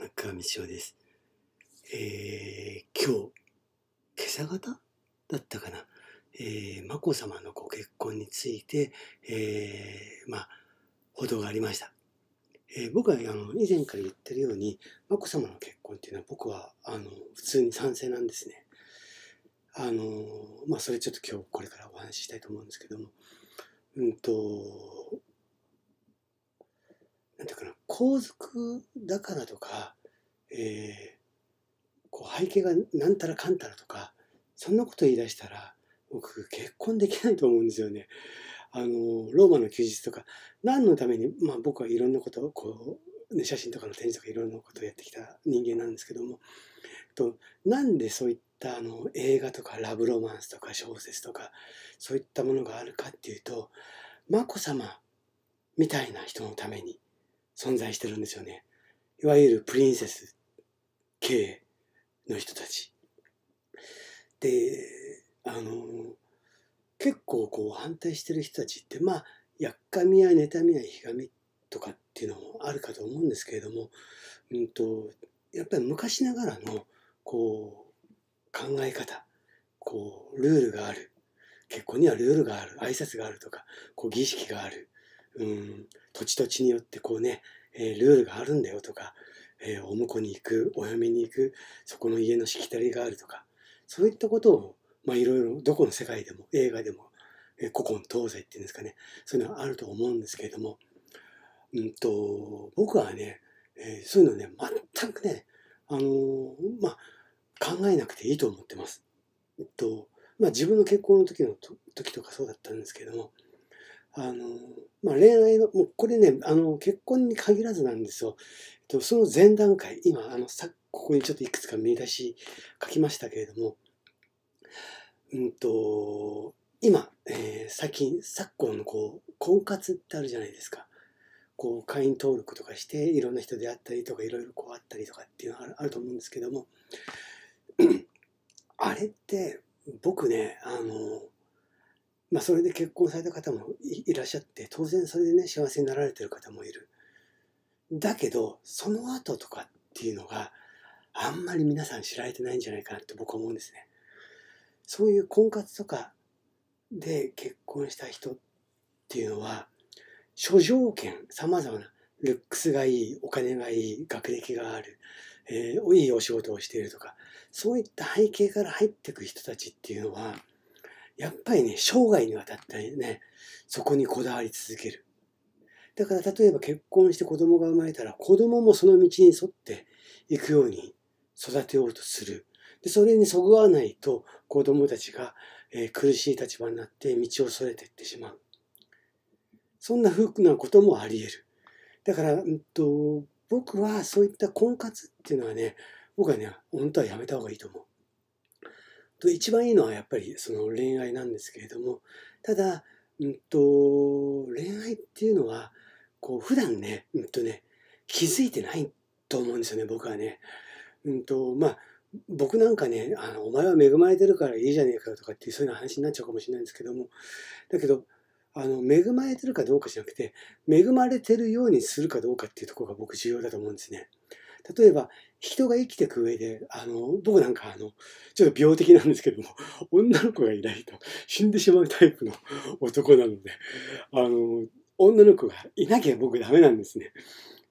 中上翔です。えー、今日、今朝方だったかな、えー、眞子さまのご結婚について、えー、まあ、報道がありました。えー、僕はあの以前から言ってるように、眞子さまの結婚っていうのは僕はあの普通に賛成なんですね。あのまあ、それちょっと今日これからお話ししたいと思うんですけども、うんと、なんていうかな皇族だからとか、えー、こう背景がなんたらかんたらとかそんなこと言い出したら僕結婚できないと思うんですよね。あのローマの休日とか何のために、まあ、僕はいろんなことをこう、ね、写真とかの展示とかいろんなことをやってきた人間なんですけどもとなんでそういったあの映画とかラブロマンスとか小説とかそういったものがあるかっていうと眞子さまみたいな人のために存在してるんですよね。いわゆるプリンセス系の人たち。で、あの、結構こう反対してる人たちって、まあ、やっかみや妬みやひがみとかっていうのもあるかと思うんですけれども、うんと、やっぱり昔ながらの、こう、考え方、こう、ルールがある。結婚にはルールがある。挨拶があるとか、こう、儀式がある。うん、土地土地によってこうね、えー、ルールがあるんだよとか、えー、お婿に行く、お嫁に行く、そこの家のしきたりがあるとか、そういったことを、まあいろいろ、どこの世界でも、映画でも、えー、古今東西っていうんですかね、そういうのはあると思うんですけれども、うんと、僕はね、えー、そういうのね、全くね、あのー、まあ、考えなくていいと思ってます。えっと、まあ自分の結婚の時の時とかそうだったんですけれども、あの、まあ、恋愛の、もうこれね、あの、結婚に限らずなんですよ。えっと、その前段階、今、あの、さ、ここにちょっといくつか見出し書きましたけれども、うんと、今、えー、最近、昨今のこう、婚活ってあるじゃないですか。こう、会員登録とかして、いろんな人であったりとか、いろいろこうあったりとかっていうのがあると思うんですけども、あれって、僕ね、あの、まあ、それで結婚された方もいらっしゃって当然それでね幸せになられてる方もいるだけどその後とかっていうのがあんまり皆さん知られてないんじゃないかなって僕は思うんですねそういう婚活とかで結婚した人っていうのは諸条件さまざまなルックスがいいお金がいい学歴がある、えー、いいお仕事をしているとかそういった背景から入ってく人たちっていうのはやっぱりね、生涯にわたってね、そこにこだわり続ける。だから例えば結婚して子供が生まれたら子供もその道に沿っていくように育てようとする。でそれにそぐわないと子供たちが、えー、苦しい立場になって道をそれていってしまう。そんな不服なこともあり得る。だから、うんと、僕はそういった婚活っていうのはね、僕はね、本当はやめた方がいいと思う。と一番いいのはやっぱりその恋愛なんですけれどもただ、うんと、恋愛っていうのはこう普段ね,、うん、とね気づいてないと思うんですよね僕はね。うんとまあ僕なんかねあの「お前は恵まれてるからいいじゃねえか」とかっていうそういう話になっちゃうかもしれないんですけどもだけどあの恵まれてるかどうかじゃなくて恵まれてるようにするかどうかっていうところが僕重要だと思うんですね。例えば人が生きていく上で、あの、僕なんかあの、ちょっと病的なんですけども、女の子がいないと死んでしまうタイプの 男なので、あの、女の子がいなきゃ僕ダメなんですね。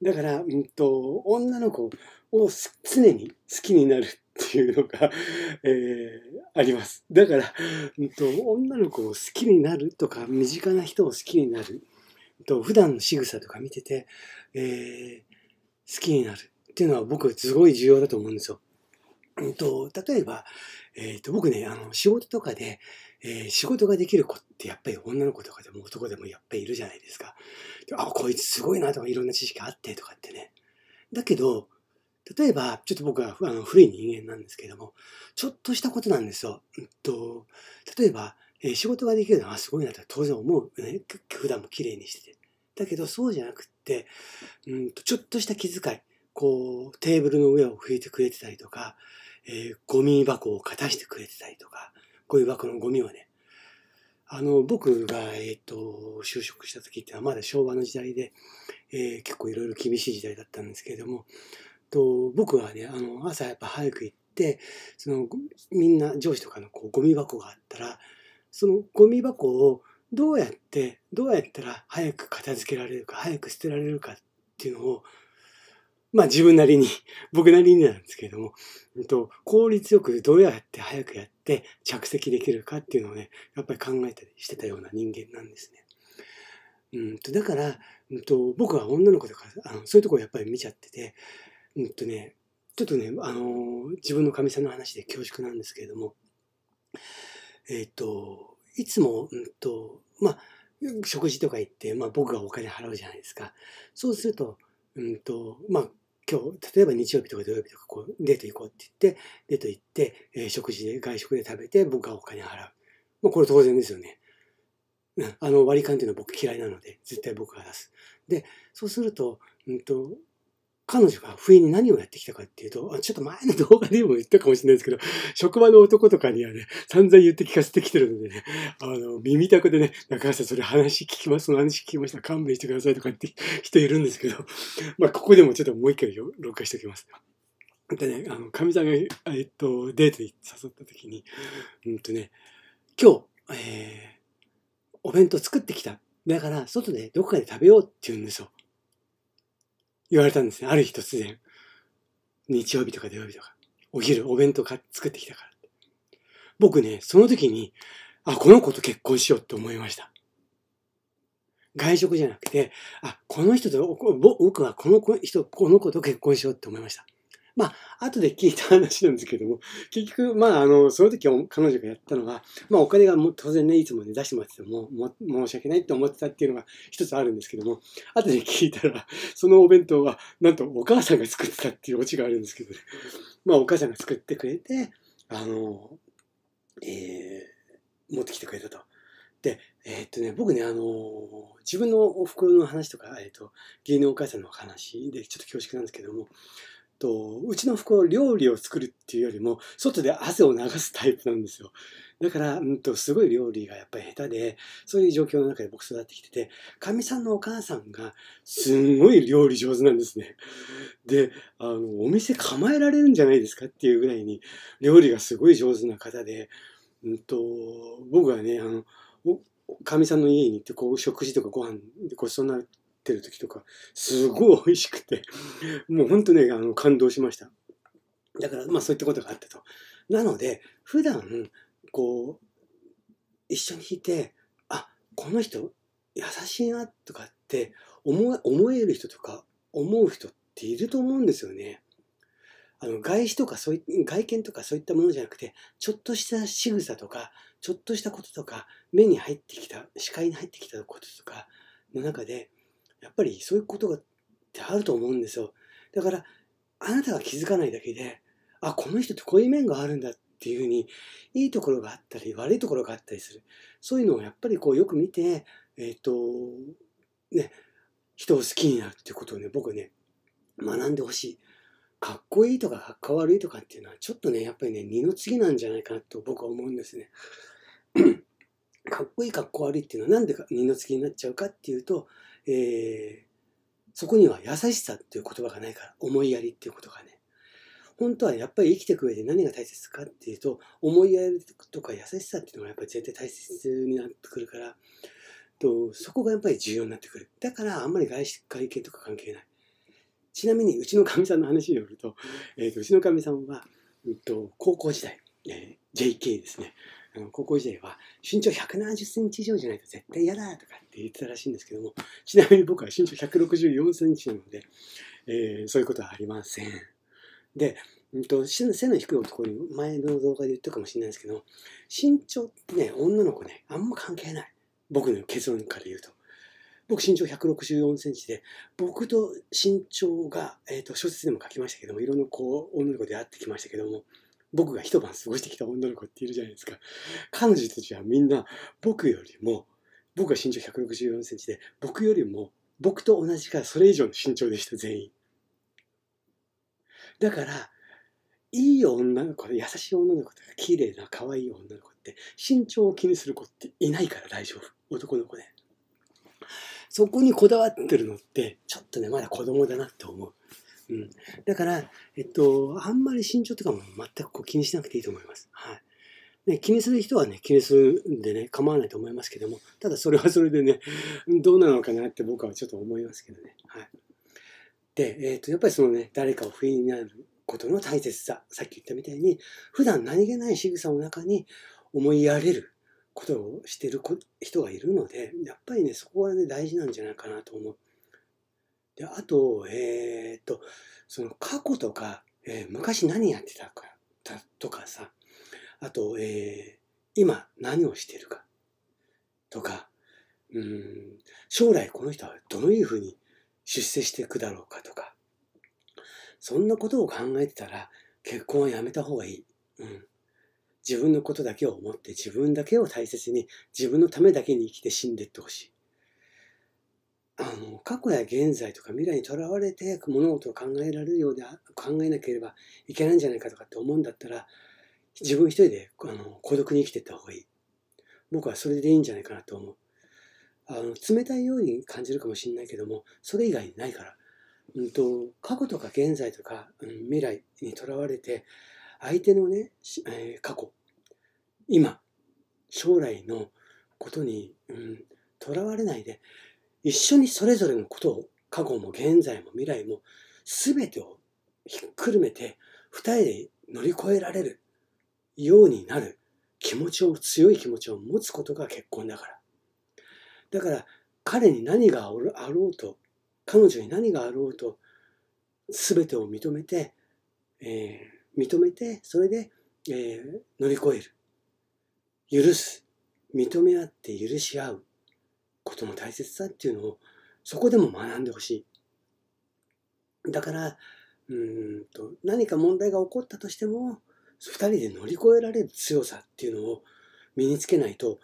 だから、うんと、女の子を常に好きになるっていうのが、えー、あります。だから、うんと、女の子を好きになるとか、身近な人を好きになる。と普段の仕草とか見てて、えー、好きになる。っていうのは僕すごい重要だと思うんですよ。と、例えば、えっと、僕ね、あの、仕事とかで、えー、仕事ができる子ってやっぱり女の子とかでも男でもやっぱりいるじゃないですか。あ、こいつすごいなとかいろんな知識あってとかってね。だけど、例えば、ちょっと僕はあの古い人間なんですけども、ちょっとしたことなんですよ。と、例えば、えー、仕事ができるのはすごいなと当然思う、ね。普段も綺麗にしてて。だけどそうじゃなくって、うんと、ちょっとした気遣い。こう、テーブルの上を拭いてくれてたりとか、えー、ゴミ箱を片してくれてたりとか、こういう箱のゴミをね、あの、僕が、えっ、ー、と、就職した時ってのはまだ昭和の時代で、えー、結構いろいろ厳しい時代だったんですけれども、と僕はね、あの、朝やっぱ早く行って、その、みんな上司とかのこうゴミ箱があったら、そのゴミ箱をどうやって、どうやったら早く片付けられるか、早く捨てられるかっていうのをまあ自分なりに、僕なりになんですけれども、えっと、効率よくどうやって早くやって着席できるかっていうのをね、やっぱり考えたりしてたような人間なんですね。うんと、だから、うんと、僕は女の子だから、あのそういうところやっぱり見ちゃってて、うんとね、ちょっとね、あのー、自分のかみさんの話で恐縮なんですけれども、えっ、ー、と、いつも、うんと、まあ、食事とか行って、まあ、僕がお金払うじゃないですか。そうすると、うんと、まあ、今日、例えば日曜日とか土曜日とかこうデート行こうって言って、デート行って、えー、食事で、外食で食べて、僕がお金払う。まあ、これ当然ですよね。あの割り勘っていうのは僕嫌いなので、絶対僕が出す。で、そうすると、うんと、彼女が不意に何をやってきたかっていうと、ちょっと前の動画でも言ったかもしれないですけど、職場の男とかにはね、散々言って聞かせてきてるのでね、あの、耳たくでね、中橋さんそれ話聞きます、その話聞きました、勘弁してくださいとかって人いるんですけど、まあ、ここでもちょっともう一回録画しておきます。でね、あの、かみさんが、えっと、デートに誘った時に、うんとね、今日、えー、お弁当作ってきた。だから、外でどこかで食べようって言うんですよ。言われたんですね。ある日突然。日曜日とか土曜日とか、お昼、お弁当か作ってきたから。僕ね、その時に、あ、この子と結婚しようって思いました。外食じゃなくて、あ、この人と、僕はこの人、この子と結婚しようって思いました。まあ、後で聞いた話なんですけども、結局、まあ、あの、その時彼女がやったのは、まあ、お金がも当然ね、いつもね、出してもらってても、も、申し訳ないって思ってたっていうのが一つあるんですけども、後で聞いたら、そのお弁当は、なんとお母さんが作ってたっていうオチがあるんですけどね。まあ、お母さんが作ってくれて、あの、えー、持ってきてくれたと。で、えー、っとね、僕ね、あの自分のお袋の話とか、えー、っと、芸能のお母さんの話でちょっと恐縮なんですけども、と、うちの服は料理を作るっていうよりも、外で汗を流すタイプなんですよ。だから、うんと、すごい料理がやっぱり下手で、そういう状況の中で僕育ってきてて、かみさんのお母さんが、すんごい料理上手なんですね。で、あの、お店構えられるんじゃないですかっていうぐらいに、料理がすごい上手な方で、うんと、僕はね、あの、かみさんの家に行ってこう食事とかご飯ごちそうになるってる時とか、すごい美味しくて、もうほんとね、あの、感動しました。だから、まあそういったことがあったと。なので、普段、こう、一緒にいて、あ、この人、優しいなとかって思思える人とか思う人っていると思うんですよね。あの外視とかそうい外見とかそういったものじゃなくてちょっとした仕草とかちょっとしたこととか目に入ってきた視界に入ってきたこととかの中でやっぱりそういうことがってあると思うんですよ。だから、あなたが気づかないだけで、あ、この人ってこういう面があるんだっていうふうに、いいところがあったり、悪いところがあったりする。そういうのをやっぱりこうよく見て、えっ、ー、と、ね、人を好きになるっていうことをね、僕ね、学んでほしい。かっこいいとかかっこ悪いとかっていうのは、ちょっとね、やっぱりね、二の次なんじゃないかなと僕は思うんですね。かっこいいかっこ悪いっていうのはなんで二の次になっちゃうかっていうと、えー、そこには優しさっていう言葉がないから、思いやりっていうことがね。本当はやっぱり生きていく上で何が大切かっていうと、思いやりとか優しさっていうのがやっぱり絶対大切になってくるから、とそこがやっぱり重要になってくる。だからあんまり外資会計とか関係ない。ちなみにうちのかみさんの話によると、えー、とうちのかみさんは、うんと、と高校時代、えー、JK ですね。高校時代は身長170センチ以上じゃないと絶対嫌だとかって言ってたらしいんですけども、ちなみに僕は身長164センチなので、えー、そういうことはありません。で、うんと、背の低い男に前の動画で言ったかもしれないですけど、身長ってね、女の子ね、あんま関係ない。僕の結論から言うと。僕身長164センチで、僕と身長が、えっ、ー、と、小説でも書きましたけども、いろんなこう、女の子で会ってきましたけども、僕が一晩過ごしてきた女の子っているじゃないですか。彼女たちはみんな僕よりも、僕が身長164センチで、僕よりも、僕と同じかそれ以上の身長でした、全員。だから、いい女の子、優しい女の子とか、綺麗な可愛い女の子って、身長を気にする子っていないから大丈夫。男の子で。そこにこだわってるのって、ちょっとね、まだ子供だなって思う。うん、だから、えっと、あんまり身長とかも全くこう気にしなくていいと思います。はいね、気にする人はね、気にするんでね、構わないと思いますけども、ただそれはそれでね、どうなのかなって僕はちょっと思いますけどね。はい、で、えっと、やっぱりそのね、誰かを不意になることの大切さ、さっき言ったみたいに、普段何気ない仕草の中に思いやれることをしてる人がいるので、やっぱりね、そこはね、大事なんじゃないかなと思う。であとえー、っとその過去とか、えー、昔何やってたかとかさあと、えー、今何をしてるかとかうん将来この人はどういうふうに出世していくだろうかとかそんなことを考えてたら結婚はやめた方がいい。うん自分のことだけを思って自分だけを大切に自分のためだけに生きて死んでってほしい。あの過去や現在とか未来にとらわれて物事を考えられるようで考えなければいけないんじゃないかとかって思うんだったら自分一人であの孤独に生きていった方がいい僕はそれでいいんじゃないかなと思うあの冷たいように感じるかもしれないけどもそれ以外にないから、うんと、過去とか現在とか、うん、未来にとらわれて相手のね、えー、過去今将来のことにとら、うん、われないで一緒にそれぞれのことを過去も現在も未来も全てをひっくるめて二人で乗り越えられるようになる気持ちを強い気持ちを持つことが結婚だからだから彼に何があろうと彼女に何があろうと全てを認めて、えー、認めてそれで、えー、乗り越える許す認め合って許し合うことの大切さっていうのをそこでも学んでほしい。だからうんと何か問題が起こったとしても2人で乗り越えられる強さっていうのを身につけないと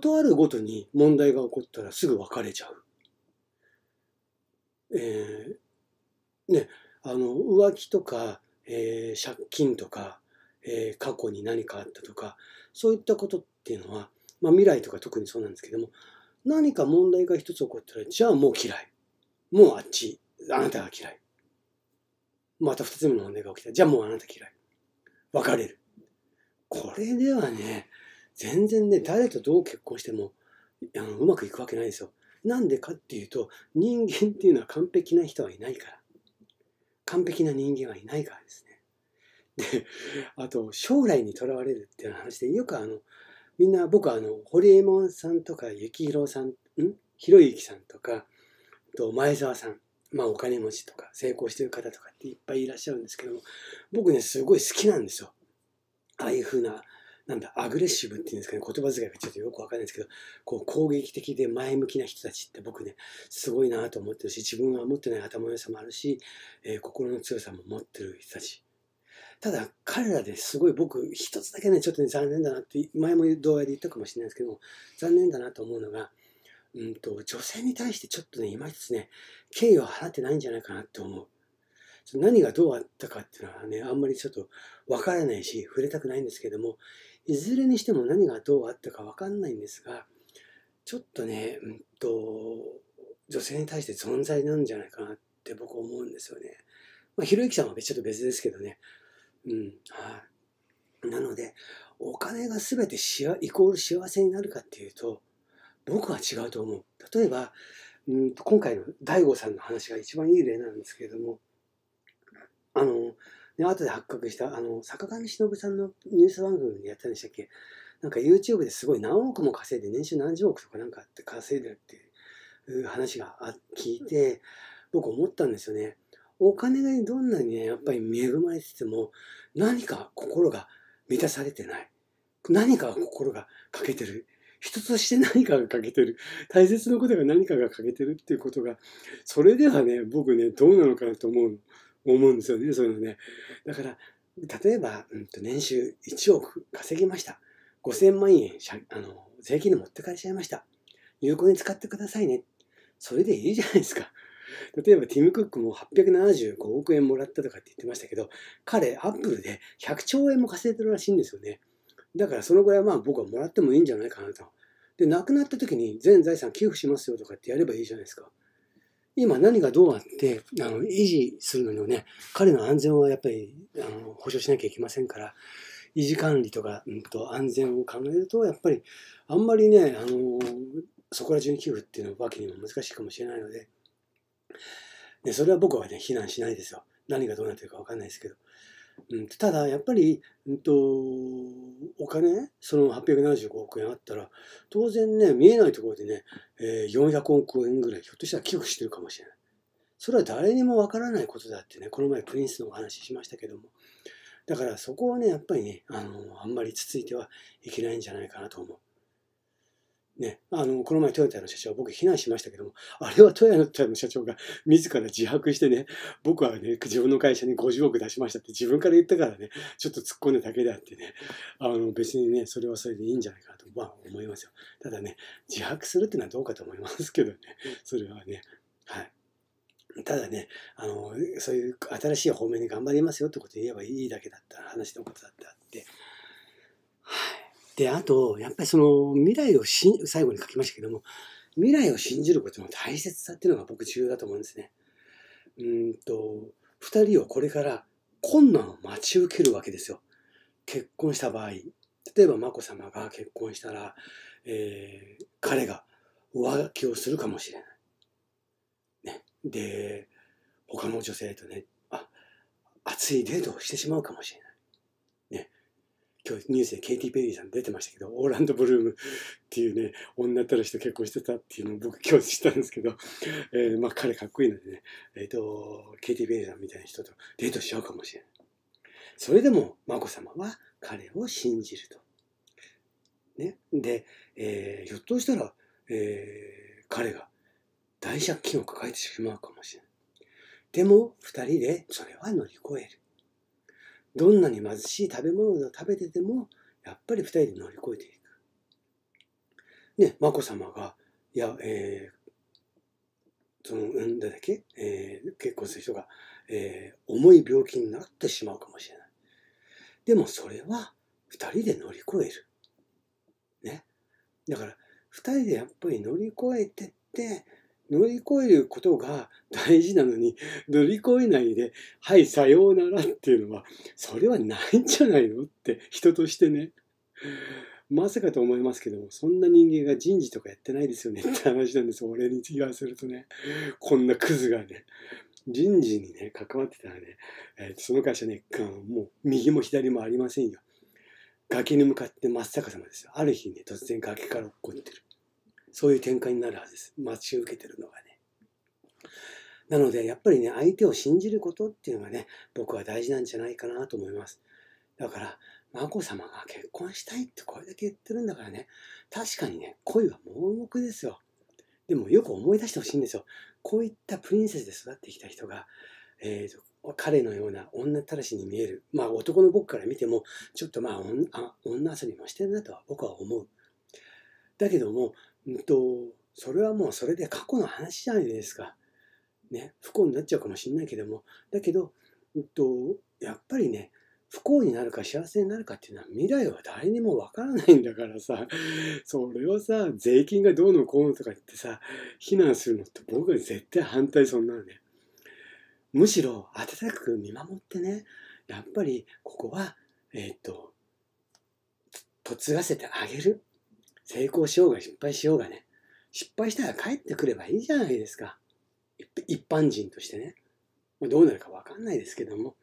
とあるごとに問題が起こったらすぐ別れちゃう。えー、ねあの浮気とか、えー、借金とか、えー、過去に何かあったとかそういったことっていうのは、まあ、未来とか特にそうなんですけども何か問題が一つ起こったら、じゃあもう嫌い。もうあっち。あなたが嫌い。また二つ目の問題が起きた。じゃあもうあなた嫌い。別れる。これではね、全然ね、誰とどう結婚しても、あのうまくいくわけないですよ。なんでかっていうと、人間っていうのは完璧な人はいないから。完璧な人間はいないからですね。で、あと、将来にとらわれるっていう話で、よくあの、みんな僕はあの堀江門さんとか幸宏さんんひろゆきさんとかと前澤さんまあお金持ちとか成功してる方とかっていっぱいいらっしゃるんですけども僕ねすごい好きなんですよああいうふうななんだアグレッシブっていうんですかね言葉遣いがちょっとよくわかんないですけどこう攻撃的で前向きな人たちって僕ねすごいなと思ってるし自分が持ってない頭の良さもあるし、えー、心の強さも持ってる人たちただ彼らですごい僕一つだけねちょっとね残念だなって前も動画で言ったかもしれないですけど残念だなと思うのが、うんと、女性に対してちょっとねいまいちね敬意を払ってないんじゃないかなって思う。何がどうあったかっていうのはねあんまりちょっとわからないし触れたくないんですけどもいずれにしても何がどうあったかわかんないんですがちょっとね、うんと、と女性に対して存在なんじゃないかなって僕思うんですよね。まあ、ひろゆきさんはちょっと別ですけどねうん。はい。なので、お金が全てしイコール幸せになるかっていうと、僕は違うと思う。例えば、うん今回の大悟さんの話が一番いい例なんですけれども、あの、ね、後で発覚した、あの、坂上忍さんのニュース番組でやったんでしたっけなんか YouTube ですごい何億も稼いで、年収何十億とかなんかって稼いでるっていう話が聞いて、僕思ったんですよね。お金がどんなにね、やっぱり恵まれてても、何か心が満たされてない。何か心が欠けてる。人として何かが欠けてる。大切なことが何かが欠けてるっていうことが、それではね、僕ね、どうなのかなと思う、思うんですよね、そういうのね。だから、例えば、うん、と年収1億稼ぎました。5000万円あの税金で持ってかれちゃいました。有効に使ってくださいね。それでいいじゃないですか。例えばティム・クックも875億円もらったとかって言ってましたけど、彼、アップルで100兆円も稼いでるらしいんですよね。だからそのぐらいまあ僕はもらってもいいんじゃないかなと。で、亡くなった時に全財産寄付しますよとかってやればいいじゃないですか。今何がどうあって、あの、維持するのにもね、彼の安全はやっぱり、あの、保証しなきゃいけませんから、維持管理とか、うん、と安全を考えると、やっぱり、あんまりね、あの、そこら中に寄付っていうのはわけにも難しいかもしれないので、でそれは僕はね非難しないですよ何がどうなってるか分かんないですけど、うん、ただやっぱり、うんと、お金その875億円あったら当然ね見えないところでね、えー、400億円ぐらいひょっとしたら寄付してるかもしれないそれは誰にも分からないことだってねこの前プリンスのお話ししましたけどもだからそこをねやっぱりねあのあんまりつついてはいけないんじゃないかなと思う。ね、あの、この前トヨタの社長、僕避難しましたけども、あれはトヨタの社長が 自ら自白してね、僕はね、自分の会社に50億出しましたって自分から言ったからね、ちょっと突っ込んだだけであってね、あの、別にね、それはそれでいいんじゃないかなと、まあ思いますよ。ただね、自白するっていうのはどうかと思いますけどね、それはね、はい。ただね、あの、そういう新しい方面に頑張りますよってこと言えばいいだけだった話のことだったって、はい。で、あと、やっぱりその未来を最後に書きましたけども、未来を信じることの大切さっていうのが僕重要だと思うんですね。うんと、二人をこれから困難を待ち受けるわけですよ。結婚した場合、例えば眞子さまが結婚したら、えー、彼が浮気をするかもしれない。ね。で、他の女性とね、あ、熱いデートをしてしまうかもしれない。今日ニュースでケイティ・ペリーさん出てましたけど、オーランド・ブルームっていうね、女たるしと結婚してたっていうのを僕今日知ったんですけど、えー、まあ彼かっこいいのでね、えっ、ー、と、ケイティ・ペリーさんみたいな人とデートしちゃうかもしれない。それでも、眞子さまは彼を信じると。ね。で、えー、ひょっとしたら、えー、彼が大借金を抱えてしまうかもしれない。でも、二人でそれは乗り越える。どんなに貧しい食べ物を食べててもやっぱり2人で乗り越えていく。ね眞子さまがいや、えー、そのんだっけ、えー、結婚する人が、えー、重い病気になってしまうかもしれない。でもそれは2人で乗り越える。ね。だから2人でやっぱり乗り越えてって乗り越えることが大事なのに 乗り越えないで「はいさようなら」っていうのはそれはないんじゃないのって人としてね まさかと思いますけどもそんな人間が人事とかやってないですよねって話なんです俺に言わせるとねこんなクズがね人事にね関わってたらね、えー、その会社ねもう右も左もありませんよ崖に向かって真っ逆さまですよある日ね突然崖から落っこってるそういう展開になるはずです待ち受けてるのがねなのでやっぱりね相手を信じることっていうのがね僕は大事なんじゃないかなと思いますだから眞子さまが結婚したいってこれだけ言ってるんだからね確かにね恋は盲目ですよでもよく思い出してほしいんですよこういったプリンセスで育ってきた人が、えーと、彼のような女たらしに見えるまあ男の僕から見てもちょっとまあ女遊びもしてるなとは僕は思うだけどもうんと、それはもうそれで過去の話じゃないですか。ね、不幸になっちゃうかもしれないけども、だけど、うんと、やっぱりね、不幸になるか幸せになるかっていうのは未来は誰にもわからないんだからさ、それをさ、税金がどうのこうのとか言ってさ、非難するのって僕は絶対反対そんなのね。むしろ温かく見守ってね、やっぱりここは、えー、っと、嫁がせてあげる。成功しようが失敗しようがね、失敗したら帰ってくればいいじゃないですか。一般人としてね。どうなるかわかんないですけども、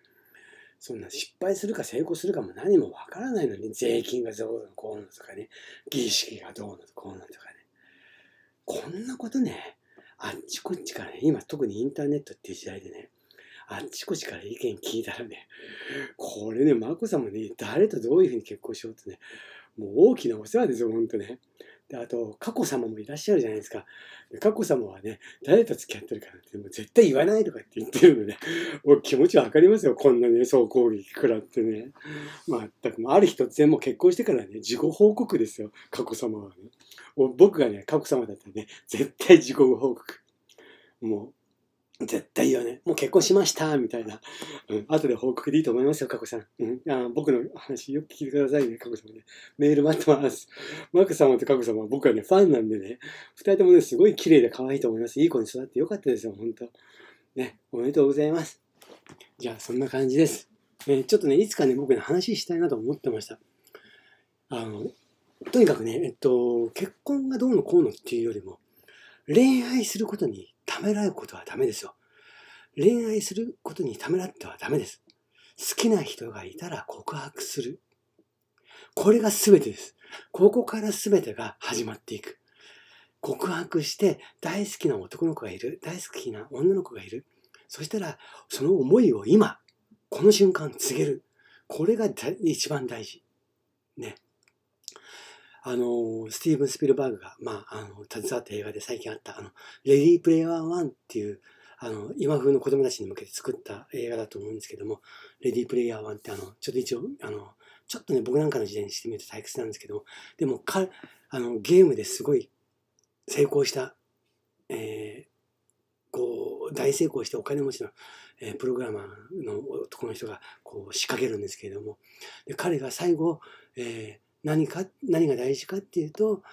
そんな失敗するか成功するかも何もわからないのに、税金がどうのこうのとかね、儀式がどうのこうのとかね。こんなことね、あっちこっちからね、今特にインターネットっていう時代でね、あっちこっちから意見聞いたらね、これね、眞子さまね、誰とどういうふうに結婚しようってね、もう大きなお世話ですよ、ほんとね。であと、佳子さまもいらっしゃるじゃないですか。佳子さまはね、誰と付き合ってるかなて、もう絶対言わないとかって言ってるのね、ね、う気持ちわかりますよ、こんなね、総攻撃食らってね。まったく、ある日突然もう結婚してからね、自己報告ですよ、佳子さまはね。僕がね、佳子さまだったらね、絶対自己報告。もう、絶対いよね。もう結婚しました、みたいな。うん。後で報告でいいと思いますよ、カコさん。うん。あ僕の話よく聞いてくださいね、カコさんね。メール待ってます。マク様とカコ様は僕はね、ファンなんでね、二人ともね、すごい綺麗で可愛いと思います。いい子に育ってよかったですよ、本当ね、おめでとうございます。じゃあ、そんな感じです。ね、ちょっとね、いつかね、僕ね、話したいなと思ってました。あの、とにかくね、えっと、結婚がどうのこうのっていうよりも、恋愛することにためらうことはダメですよ。恋愛することにためらってはダメです。好きな人がいたら告白する。これが全てです。ここから全てが始まっていく。告白して大好きな男の子がいる。大好きな女の子がいる。そしたら、その思いを今、この瞬間告げる。これが一番大事。ね。あの、スティーブン・スピルバーグが、まあ、あの、携わった映画で最近あった、あの、レディープレイヤー1っていう、あの、今風の子供たちに向けて作った映画だと思うんですけども、レディープレイヤー1って、あの、ちょっと一応、あの、ちょっとね、僕なんかの時代にしてみると退屈なんですけども、でも、か、あの、ゲームですごい成功した、えー、こう、大成功してお金持ちの、えー、プログラマーの男の人が、こう、仕掛けるんですけれども、で、彼が最後、えー、何か、何が大事かっていうと、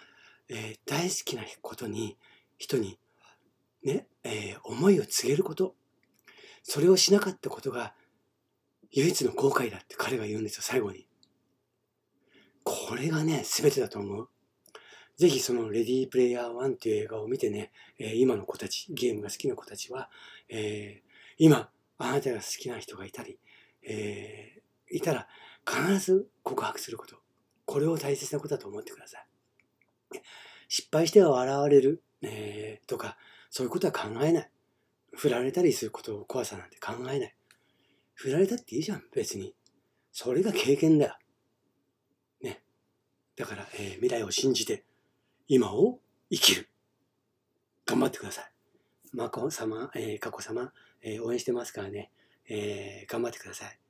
えー、大好きなことに、人に、ね、えー、思いを告げること。それをしなかったことが、唯一の後悔だって彼が言うんですよ、最後に。これがね、全てだと思う。ぜひそのレディープレイヤー1っていう映画を見てね、え今の子たち、ゲームが好きな子たちは、えー、今、あなたが好きな人がいたり、えー、いたら必ず告白すること。これを大切なことだと思ってください。失敗しては笑われる、えー、とか、そういうことは考えない。振られたりすることを怖さなんて考えない。振られたっていいじゃん、別に。それが経験だよ。ね。だから、えー、未来を信じて、今を生きる。頑張ってください。眞子様、えー、佳子様、えー、応援してますからね、えー、頑張ってください。